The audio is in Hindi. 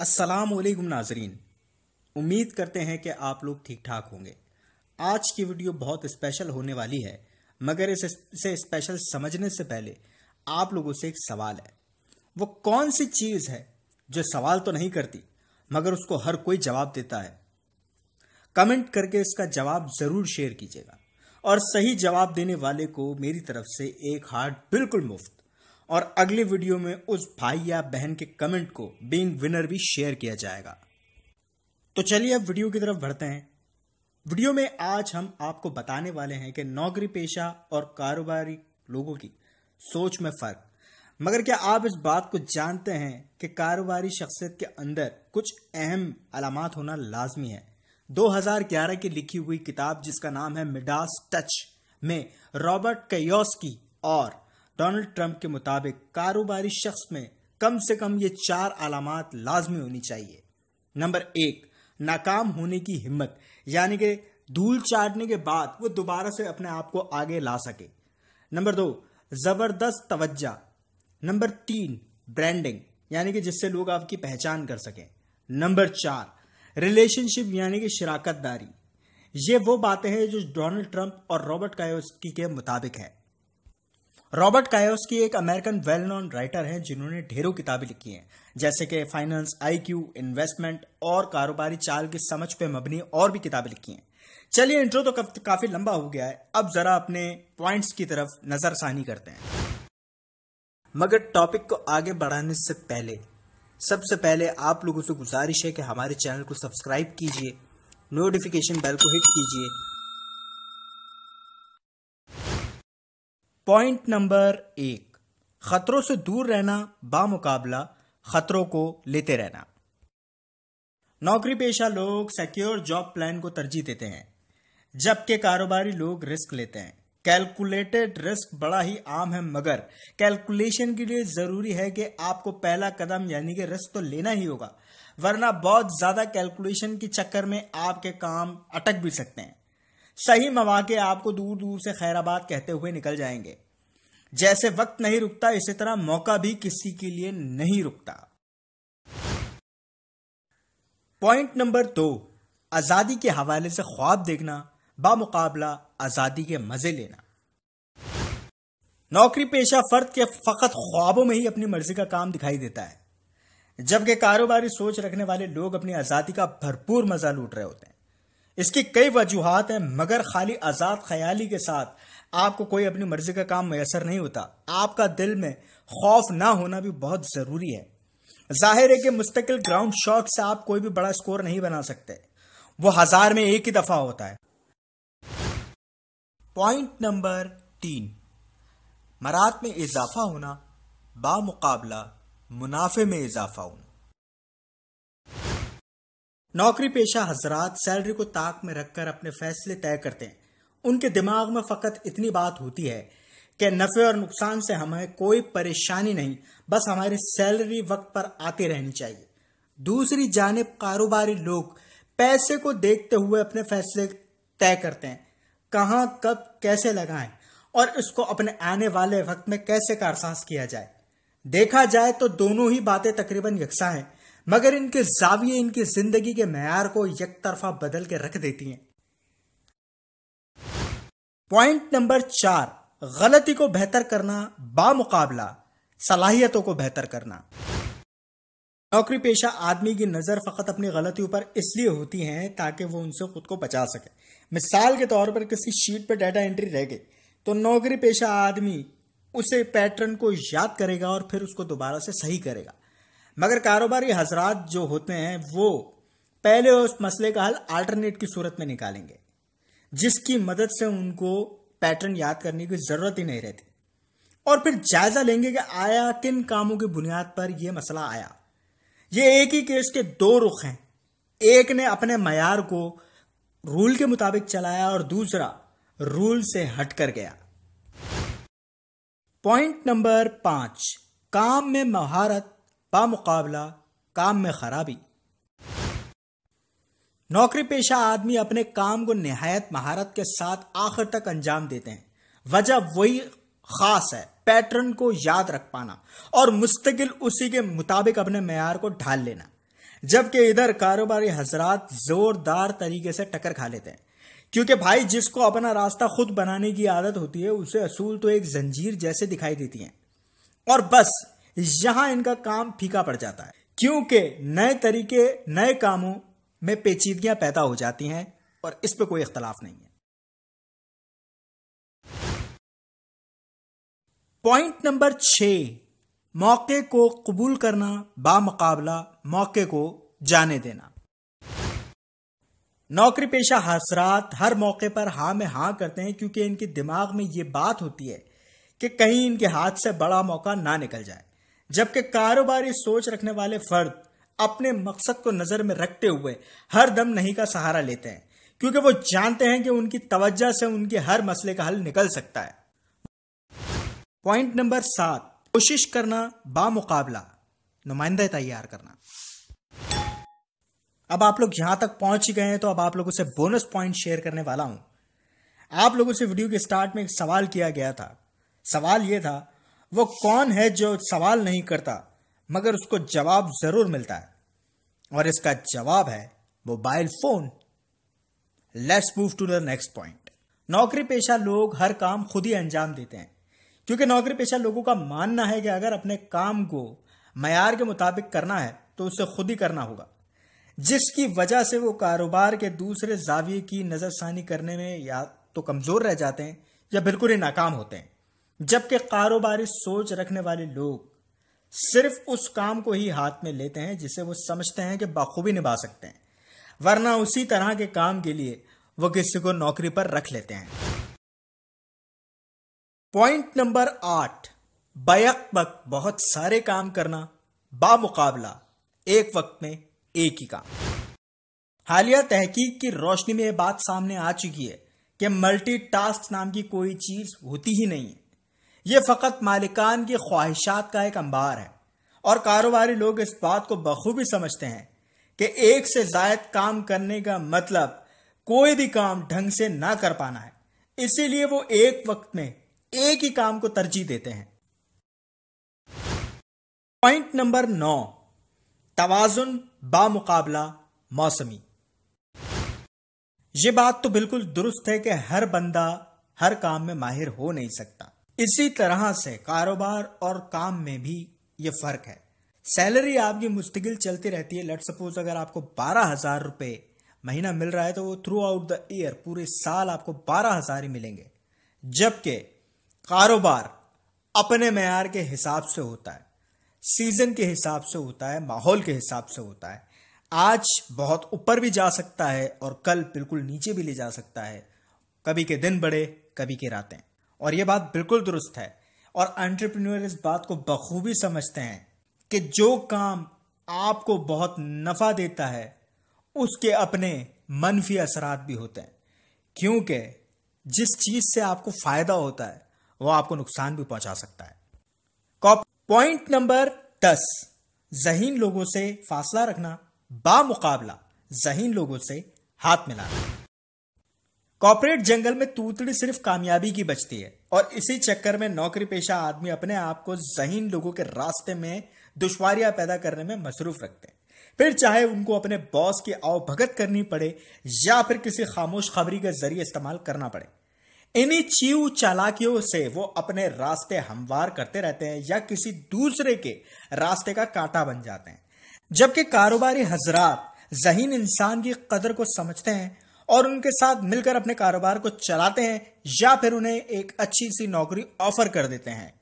वालेकुम नाजरीन उम्मीद करते हैं कि आप लोग ठीक ठाक होंगे आज की वीडियो बहुत स्पेशल होने वाली है मगर इसे स्पेशल समझने से पहले आप लोगों से एक सवाल है वो कौन सी चीज़ है जो सवाल तो नहीं करती मगर उसको हर कोई जवाब देता है कमेंट करके इसका जवाब ज़रूर शेयर कीजिएगा और सही जवाब देने वाले को मेरी तरफ से एक हार्ट बिल्कुल मुफ्त और अगले वीडियो में उस भाई या बहन के कमेंट को बीइंग विनर भी शेयर किया जाएगा तो चलिए अब वीडियो की तरफ बढ़ते हैं वीडियो में आज हम आपको बताने वाले हैं कि नौकरी पेशा और कारोबारी लोगों की सोच में फर्क मगर क्या आप इस बात को जानते हैं कि कारोबारी शख्सियत के अंदर कुछ अहम अलामत होना लाजमी है 2011 की लिखी हुई किताब जिसका नाम है मिडास टच में रॉबर्ट कयोस्की और डोनाल्ड ट्रंप के मुताबिक कारोबारी शख्स में कम से कम ये चार अलामत लाजमी होनी चाहिए नंबर एक नाकाम होने की हिम्मत यानी कि धूल चाटने के बाद वो दोबारा से अपने आप को आगे ला सके नंबर दो ज़बरदस्त तवज्जा नंबर तीन ब्रांडिंग यानी कि जिससे लोग आपकी पहचान कर सकें नंबर चार रिलेशनशिप यानी कि शराकत दारी ये वो बातें हैं जो डोनाल्ड ट्रंप और रॉबर्ट कायोस्की के मुताबिक है रॉबर्ट की एक अमेरिकन वेल नोन राइटर हैं जिन्होंने ढेरों किताबें लिखी हैं जैसे कि फाइनेंस आईक्यू इन्वेस्टमेंट और कारोबारी चाल की समझ पे मबनी और भी किताबें लिखी हैं चलिए इंट्रो तो काफी लंबा हो गया है अब जरा अपने पॉइंट्स की तरफ नजरसानी करते हैं मगर टॉपिक को आगे बढ़ाने से पहले सबसे पहले आप लोगों से गुजारिश है कि हमारे चैनल को सब्सक्राइब कीजिए नोटिफिकेशन बेल को हिट कीजिए पॉइंट नंबर एक खतरों से दूर रहना बामुकाबला खतरों को लेते रहना नौकरी पेशा लोग सिक्योर जॉब प्लान को तरजीह देते हैं जबकि कारोबारी लोग रिस्क लेते हैं कैलकुलेटेड रिस्क बड़ा ही आम है मगर कैलकुलेशन के लिए ज़रूरी है कि आपको पहला कदम यानी कि रिस्क तो लेना ही होगा वरना बहुत ज़्यादा कैलकुलेशन के चक्कर में आपके काम अटक भी सकते हैं सही मवाक़े आपको दूर दूर से खैराबाद कहते हुए निकल जाएंगे जैसे वक्त नहीं रुकता इसी तरह मौका भी किसी के लिए नहीं रुकता पॉइंट नंबर दो आज़ादी के हवाले से ख्वाब देखना बामुकाबला आज़ादी के मज़े लेना नौकरी पेशा फर्द के फ़कत ख्वाबों में ही अपनी मर्जी का काम दिखाई देता है जबकि कारोबारी सोच रखने वाले लोग अपनी आज़ादी का भरपूर मज़ा लूट रहे होते हैं इसकी कई वजूहत हैं मगर खाली आज़ाद ख्याली के साथ आपको कोई अपनी मर्जी का काम मैसर नहीं होता आपका दिल में खौफ ना होना भी बहुत ज़रूरी है जाहिर है कि मुस्तकिल ग्राउंड शॉट से आप कोई भी बड़ा स्कोर नहीं बना सकते वो हजार में एक ही दफ़ा होता है पॉइंट नंबर तीन मरात में इजाफा होना बामुकाबला मुनाफे में इजाफा होना नौकरी पेशा हजरात सैलरी को ताक में रखकर अपने फैसले तय करते हैं उनके दिमाग में फकत इतनी बात होती है कि नफ़े और नुकसान से हमें कोई परेशानी नहीं बस हमारी सैलरी वक्त पर आती रहनी चाहिए दूसरी जानब कारोबारी लोग पैसे को देखते हुए अपने फैसले तय करते हैं कहाँ कब कैसे लगाएं और इसको अपने आने वाले वक्त में कैसे कारसाज किया जाए देखा जाए तो दोनों ही बातें तकरीबन यकसा हैं मगर इनके जाविये इनकी जिंदगी के मैार को एक तरफा बदल के रख देती हैं पॉइंट नंबर चार गलती को बेहतर करना बामुकाबला सलाहियतों को बेहतर करना नौकरी पेशा आदमी की नज़र फ़कत अपनी गलतियों पर इसलिए होती है ताकि वो उनसे खुद को बचा सके मिसाल के तौर पर किसी शीट पर डाटा एंट्री रह गई तो नौकरी पेशा आदमी उसे पैटर्न को याद करेगा और फिर उसको दोबारा से सही करेगा मगर कारोबारी हजरात जो होते हैं वो पहले उस मसले का हल आल्टरनेट की सूरत में निकालेंगे जिसकी मदद से उनको पैटर्न याद करने की ज़रूरत ही नहीं रहती और फिर जायज़ा लेंगे कि आया किन कामों की बुनियाद पर यह मसला आया ये एक ही केस के दो रुख हैं एक ने अपने मैार को रूल के मुताबिक चलाया और दूसरा रूल से हटकर गया पॉइंट नंबर पांच काम में महारत बामुकाबला काम में खराबी नौकरी पेशा आदमी अपने काम को नहायत महारत के साथ आखिर तक अंजाम देते हैं वजह वही खास है पैटर्न को याद रख पाना और मुस्तकिल उसी के मुताबिक अपने मैार को ढाल लेना जबकि इधर कारोबारी हजरात जोरदार तरीके से टक्कर खा लेते हैं क्योंकि भाई जिसको अपना रास्ता खुद बनाने की आदत होती है उसे असूल तो एक जंजीर जैसे दिखाई देती है और बस यहां इनका काम फीका पड़ जाता है क्योंकि नए तरीके नए कामों में पेचीदगियां पैदा हो जाती हैं और इस पर कोई इख्तलाफ नहीं है पॉइंट नंबर छ मौके को कबूल करना बामकाबला मौके को जाने देना नौकरी पेशा हसरात हर मौके पर हाँ में हाँ करते हैं क्योंकि इनके दिमाग में ये बात होती है कि कहीं इनके हाथ से बड़ा मौका ना निकल जाए जबकि कारोबारी सोच रखने वाले फर्द अपने मकसद को नजर में रखते हुए हर दम नहीं का सहारा लेते हैं क्योंकि वो जानते हैं कि उनकी तवज्जा से उनके हर मसले का हल निकल सकता है पॉइंट नंबर सात कोशिश करना बामुकाबला नुमाइंदा तैयार करना अब आप लोग यहां तक पहुंच गए हैं तो अब आप लोगों से बोनस पॉइंट शेयर करने वाला हूं आप लोगों से वीडियो के स्टार्ट में एक सवाल किया गया था सवाल यह था वो कौन है जो सवाल नहीं करता मगर उसको जवाब जरूर मिलता है और इसका जवाब है mobile phone let's move to the next point नौकरी पेशा लोग हर काम खुद ही अंजाम देते हैं क्योंकि नौकरी पेशा लोगों का मानना है कि अगर अपने काम को मैार के मुताबिक करना है तो उसे खुद ही करना होगा जिसकी वजह से वो कारोबार के दूसरे जाविये की नज़रसानी करने में या तो कमज़ोर रह जाते हैं या बिल्कुल ही नाकाम होते हैं जबकि कारोबारी सोच रखने वाले लोग सिर्फ उस काम को ही हाथ में लेते हैं जिसे वो समझते हैं कि बखूबी निभा सकते हैं वरना उसी तरह के काम के लिए वो किसी को नौकरी पर रख लेते हैं पॉइंट नंबर आठ बैक वक्त बहुत सारे काम करना बामुकाबला एक वक्त में एक ही काम हालिया तहकीक की रोशनी में यह बात सामने आ चुकी है कि मल्टीटास्क नाम की कोई चीज होती ही नहीं है ये फ़कत मालिकान की ख्वाहिशात का एक अंबार है और कारोबारी लोग इस बात को बखूबी समझते हैं कि एक से जायद काम करने का मतलब कोई भी काम ढंग से ना कर पाना है इसीलिए वो एक वक्त में एक ही काम को तरजीह देते हैं पॉइंट नंबर नौ तोज़ुन बामुकाबला मौसमी ये बात तो बिल्कुल दुरुस्त है कि हर बंदा हर काम में माहिर हो नहीं सकता इसी तरह से कारोबार और काम में भी ये फ़र्क है सैलरी आपकी मुस्तकिल चलती रहती है लेट सपोज अगर आपको बारह हज़ार रुपये महीना मिल रहा है तो वो थ्रू आउट द ईयर पूरे साल आपको बारह हज़ार ही मिलेंगे जबकि कारोबार अपने मैार के हिसाब से होता है सीज़न के हिसाब से होता है माहौल के हिसाब से होता है आज बहुत ऊपर भी जा सकता है और कल बिल्कुल नीचे भी ले जा सकता है कभी के दिन बड़े कभी के रातें और ये बात बिल्कुल दुरुस्त है और एंटरप्रेन्योर इस बात को बखूबी समझते हैं कि जो काम आपको बहुत नफ़ा देता है उसके अपने मनफी असरात भी होते हैं क्योंकि जिस चीज़ से आपको फ़ायदा होता है वह आपको नुकसान भी पहुंचा सकता है पॉइंट नंबर दस जहीन लोगों से फासला रखना बामुकाबला जहीन लोगों से हाथ मिलाना कॉपरेट जंगल में तूतड़ी सिर्फ कामयाबी की बचती है और इसी चक्कर में नौकरी पेशा आदमी अपने आप को जहीन लोगों के रास्ते में दुश्वारियां पैदा करने में मसरूफ रखते हैं फिर चाहे उनको अपने बॉस की आवभगत करनी पड़े या फिर किसी खामोश खबरी के जरिए इस्तेमाल करना पड़े इन्हीं चीव चालाकियों से वो अपने रास्ते हमवार करते रहते हैं या किसी दूसरे के रास्ते का कांटा बन जाते हैं जबकि कारोबारी हजरात जहीन इंसान की कदर को समझते हैं और उनके साथ मिलकर अपने कारोबार को चलाते हैं या फिर उन्हें एक अच्छी सी नौकरी ऑफर कर देते हैं